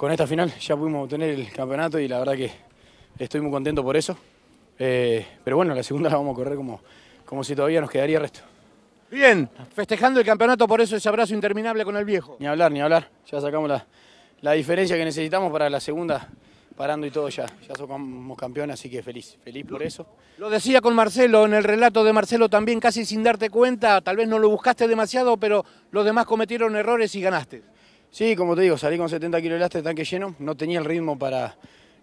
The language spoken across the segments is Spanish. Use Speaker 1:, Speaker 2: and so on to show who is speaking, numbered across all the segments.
Speaker 1: con esta final ya pudimos obtener el campeonato y la verdad que estoy muy contento por eso. Eh, pero bueno, la segunda la vamos a correr como, como si todavía nos quedaría resto. Bien, festejando el campeonato, por eso ese abrazo interminable con el viejo. Ni hablar, ni hablar. Ya sacamos la, la diferencia que necesitamos para la segunda, parando y todo ya. Ya somos campeones, así que feliz, feliz por eso.
Speaker 2: Lo decía con Marcelo, en el relato de Marcelo también, casi sin darte cuenta, tal vez no lo buscaste
Speaker 1: demasiado, pero los demás cometieron errores y ganaste. Sí, como te digo, salí con 70 kilos de lastre, tanque lleno, no tenía el ritmo para,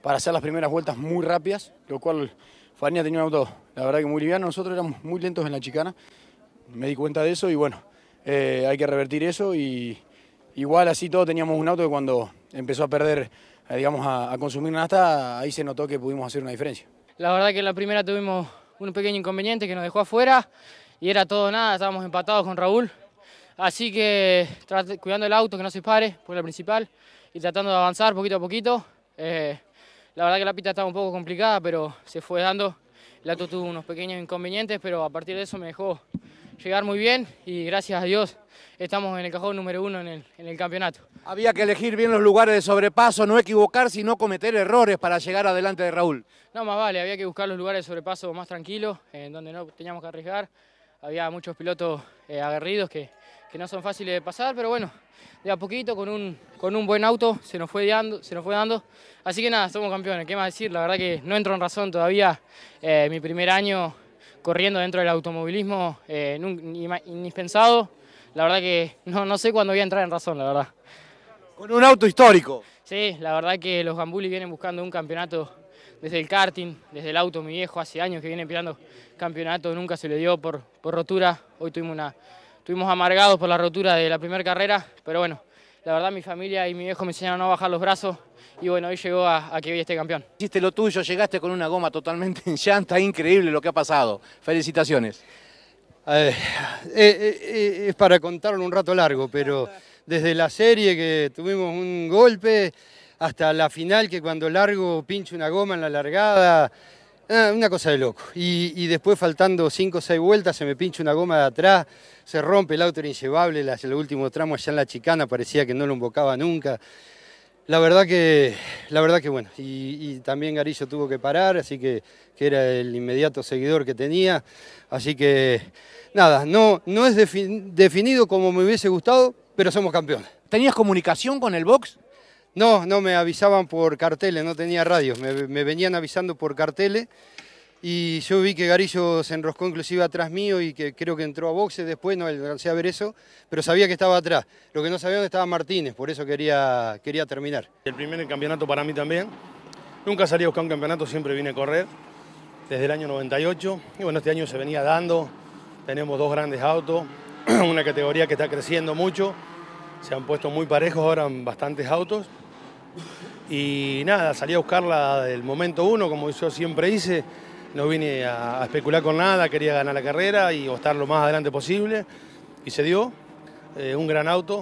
Speaker 1: hacer las primeras vueltas muy rápidas, lo cual Farnia tenía un auto, la verdad que muy liviano, nosotros éramos muy lentos en la chicana, me di cuenta de eso y bueno, eh, hay que revertir eso y igual así todo teníamos un auto que cuando empezó a perder, eh, digamos, a, consumir ahí se notó que pudimos hacer una diferencia.
Speaker 3: La verdad que en la primera tuvimos un pequeño inconveniente que nos dejó afuera y era todo nada, estábamos empatados con Raúl. Así que cuidando el auto, que no se pare, por la principal, y tratando de avanzar poquito a poquito. Eh, la verdad que la pista estaba un poco complicada, pero se fue dando. El auto tuvo unos pequeños inconvenientes, pero a partir de eso me dejó llegar muy bien y gracias a Dios estamos en el cajón número uno en el, campeonato.
Speaker 2: Había que elegir bien los lugares de sobrepaso, no equivocar, sino cometer errores para llegar adelante de Raúl.
Speaker 3: No, más vale, había que buscar los lugares de sobrepaso más tranquilos, en donde no teníamos que arriesgar. Había muchos pilotos eh, aguerridos que, que no son fáciles de pasar, pero bueno, de a poquito, con un, con un buen auto, se nos, fue dando, se nos fue dando. Así que nada, somos campeones, ¿qué más decir? La verdad que no entro en razón todavía, eh, mi primer año corriendo dentro del automovilismo, eh, ni pensado, La verdad que no, sé cuándo voy a entrar en razón, la verdad. Con un auto histórico. Sí, la verdad que los Gambuli vienen buscando un campeonato desde el karting, desde el auto, mi viejo hace años que viene peleando campeonato, nunca se le dio por, por rotura, hoy tuvimos una Estuvimos amargados por la rotura de la primera carrera, pero bueno, la verdad mi familia y mi viejo me enseñaron a bajar los brazos y bueno, hoy llegó a, que hoy esté campeón.
Speaker 2: Hiciste lo tuyo, llegaste con una goma totalmente en llanta,
Speaker 4: increíble lo que ha pasado. Felicitaciones. Eh, eh, eh, es para contarlo un rato largo, pero desde la serie que tuvimos un golpe hasta la final que cuando largo pincho una goma en la largada, Ah, una cosa de loco. Y, después faltando 5 o 6 vueltas se me pincha una goma de atrás, se rompe el auto era inllevable, el último tramo allá en la chicana parecía que no lo invocaba nunca. La verdad que, la verdad que bueno, y, también Garillo tuvo que parar, así que, que, era el inmediato seguidor que tenía. Así que nada, no, no es definido como me hubiese gustado, pero somos campeones. ¿Tenías comunicación con el box? No, no, me avisaban por carteles, no tenía radio, me, venían avisando por carteles y yo vi que Garillo se enroscó inclusive atrás mío y que creo que entró a boxe después, no alcancé a ver eso, pero sabía que estaba atrás. Lo que no sabía es dónde estaba Martínez, por eso quería, quería terminar. El primer campeonato para mí también. Nunca salí a buscar un campeonato, siempre vine a correr,
Speaker 5: desde el año 98. Y bueno, este año se venía dando, tenemos dos grandes autos, una categoría que está creciendo mucho, se han puesto muy parejos ahora bastantes autos. Y nada, salí a buscarla del momento uno, como yo siempre hice. No vine a, especular con nada, quería ganar la carrera y estar lo más adelante posible. Y se dio, eh, un gran auto.